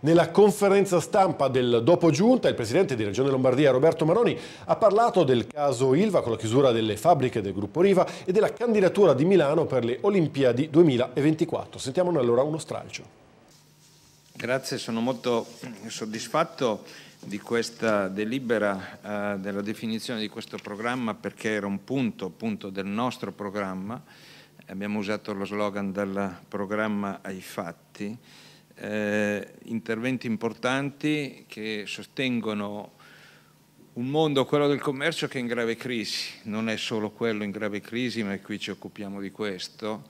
Nella conferenza stampa del dopo giunta, il presidente di Regione Lombardia Roberto Maroni ha parlato del caso Ilva con la chiusura delle fabbriche del gruppo Riva e della candidatura di Milano per le Olimpiadi 2024. Sentiamone allora uno stralcio. Grazie, sono molto soddisfatto di questa delibera eh, della definizione di questo programma perché era un punto appunto del nostro programma. Abbiamo usato lo slogan dal programma ai fatti eh, interventi importanti che sostengono un mondo, quello del commercio, che è in grave crisi, non è solo quello in grave crisi, ma qui ci occupiamo di questo.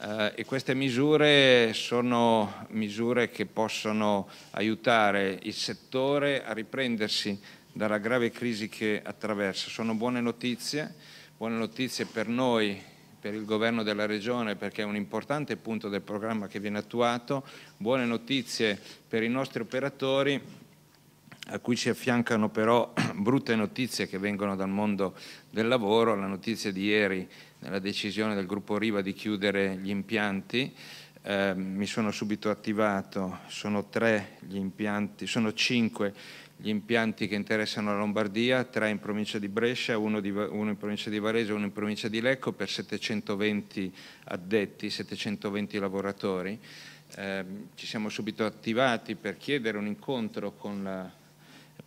Eh, e queste misure sono misure che possono aiutare il settore a riprendersi dalla grave crisi che attraversa. Sono buone notizie, buone notizie per noi per il governo della regione perché è un importante punto del programma che viene attuato, buone notizie per i nostri operatori a cui si affiancano però brutte notizie che vengono dal mondo del lavoro, la notizia di ieri nella decisione del gruppo Riva di chiudere gli impianti, Ehm, mi sono subito attivato, sono, impianti, sono cinque gli impianti che interessano la Lombardia, tre in provincia di Brescia, uno, di, uno, in provincia di Varese, uno in provincia di Lecco per 720 addetti, 720 lavoratori. Eh, ci siamo subito attivati per chiedere un incontro con la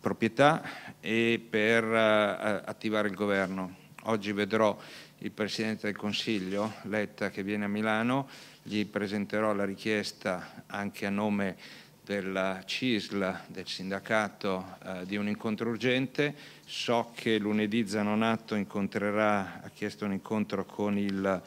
proprietà e per eh, attivare il governo. Oggi vedrò il Presidente del Consiglio, Letta, che viene a Milano, gli presenterò la richiesta anche a nome della CISL, del sindacato, eh, di un incontro urgente. So che lunedì Zanonatto incontrerà, ha chiesto un incontro con il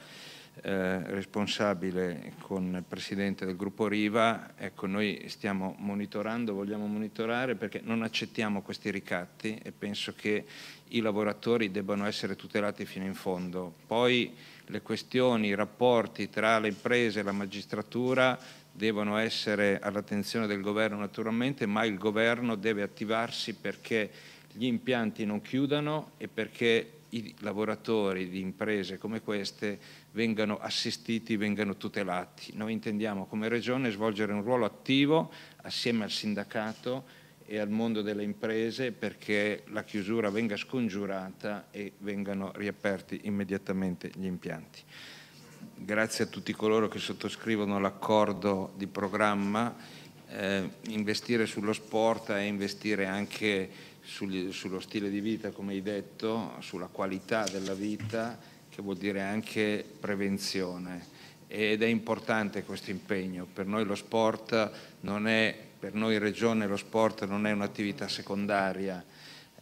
eh, responsabile con il presidente del gruppo Riva, ecco noi stiamo monitorando, vogliamo monitorare perché non accettiamo questi ricatti e penso che i lavoratori debbano essere tutelati fino in fondo. Poi le questioni, i rapporti tra le imprese e la magistratura devono essere all'attenzione del governo naturalmente, ma il governo deve attivarsi perché gli impianti non chiudano e perché i lavoratori di imprese come queste vengano assistiti, vengano tutelati. Noi intendiamo come Regione svolgere un ruolo attivo assieme al sindacato e al mondo delle imprese perché la chiusura venga scongiurata e vengano riaperti immediatamente gli impianti. Grazie a tutti coloro che sottoscrivono l'accordo di programma. Eh, investire sullo sport e investire anche sugli, sullo stile di vita, come hai detto, sulla qualità della vita, che vuol dire anche prevenzione. Ed è importante questo impegno. Per noi lo sport non è, per noi regione lo sport non è un'attività secondaria,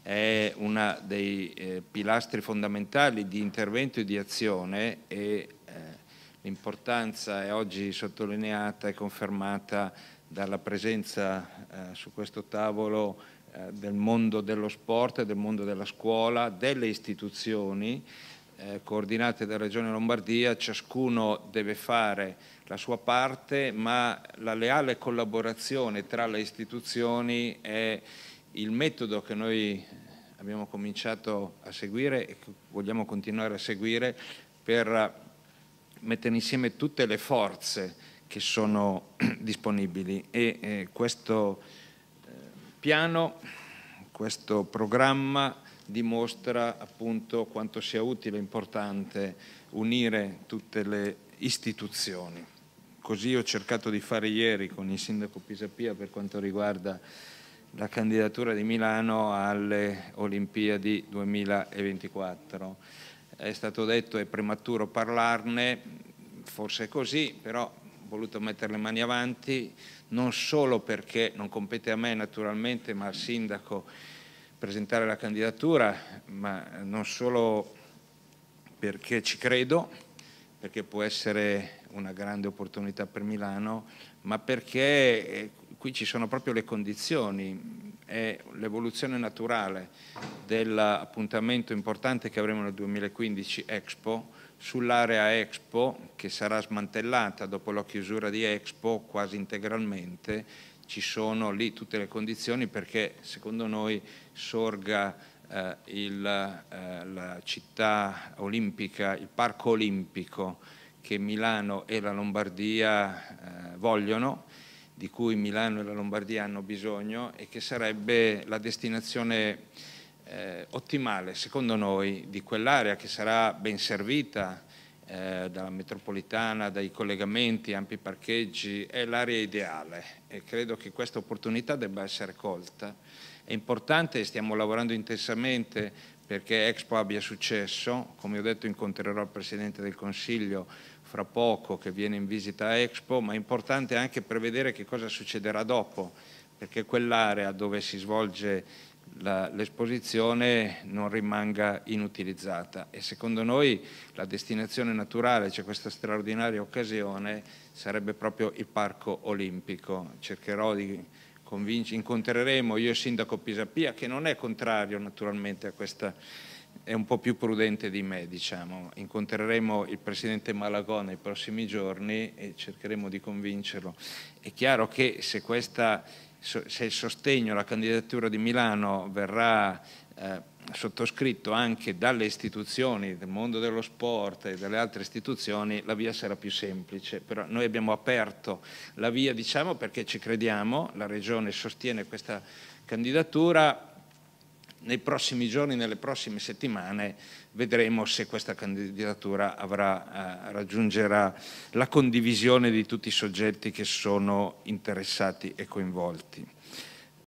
è uno dei eh, pilastri fondamentali di intervento e di azione e eh, l'importanza è oggi sottolineata e confermata dalla presenza eh, su questo tavolo eh, del mondo dello sport, del mondo della scuola, delle istituzioni eh, coordinate dalla Regione Lombardia, ciascuno deve fare la sua parte, ma la leale collaborazione tra le istituzioni è il metodo che noi abbiamo cominciato a seguire e che vogliamo continuare a seguire per eh, mettere insieme tutte le forze che sono disponibili e eh, questo eh, piano, questo programma dimostra appunto quanto sia utile e importante unire tutte le istituzioni. Così ho cercato di fare ieri con il sindaco Pisapia per quanto riguarda la candidatura di Milano alle Olimpiadi 2024. È stato detto è prematuro parlarne, forse è così, però voluto mettere le mani avanti, non solo perché non compete a me naturalmente, ma al sindaco presentare la candidatura, ma non solo perché ci credo, perché può essere una grande opportunità per Milano, ma perché eh, qui ci sono proprio le condizioni, è l'evoluzione naturale dell'appuntamento importante che avremo nel 2015 Expo, sull'area Expo che sarà smantellata dopo la chiusura di Expo quasi integralmente ci sono lì tutte le condizioni perché secondo noi sorga eh, il, eh, la città olimpica, il parco olimpico che Milano e la Lombardia eh, vogliono, di cui Milano e la Lombardia hanno bisogno e che sarebbe la destinazione eh, ottimale, secondo noi, di quell'area che sarà ben servita eh, dalla metropolitana, dai collegamenti, ampi parcheggi, è l'area ideale e credo che questa opportunità debba essere colta. È importante e stiamo lavorando intensamente perché Expo abbia successo, come ho detto incontrerò il Presidente del Consiglio fra poco che viene in visita a Expo, ma è importante anche prevedere che cosa succederà dopo, perché quell'area dove si svolge l'esposizione non rimanga inutilizzata e secondo noi la destinazione naturale, cioè questa straordinaria occasione, sarebbe proprio il Parco Olimpico. Cercherò di convincere, incontreremo io e il Sindaco Pisapia che non è contrario naturalmente a questa è un po' più prudente di me, diciamo. Incontreremo il Presidente Malagò nei prossimi giorni e cercheremo di convincerlo. È chiaro che se questa se il sostegno alla candidatura di Milano verrà eh, sottoscritto anche dalle istituzioni del mondo dello sport e dalle altre istituzioni, la via sarà più semplice. Però noi abbiamo aperto la via, diciamo, perché ci crediamo, la Regione sostiene questa candidatura, nei prossimi giorni, nelle prossime settimane vedremo se questa candidatura avrà, eh, raggiungerà la condivisione di tutti i soggetti che sono interessati e coinvolti.